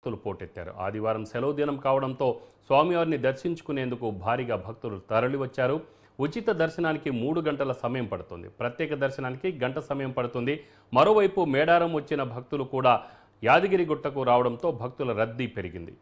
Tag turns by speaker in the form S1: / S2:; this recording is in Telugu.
S1: భక్తులు పోటెత్తారు ఆదివారం సెలవు దినం కావడంతో స్వామివారిని దర్శించుకునేందుకు భారీగా భక్తులు తరలివచ్చారు ఉచిత దర్శనానికి మూడు గంటల సమయం పడుతుంది ప్రత్యేక దర్శనానికి గంట సమయం పడుతుంది మరోవైపు మేడారం వచ్చిన భక్తులు కూడా యాదగిరిగుట్టకు రావడంతో భక్తుల రద్దీ పెరిగింది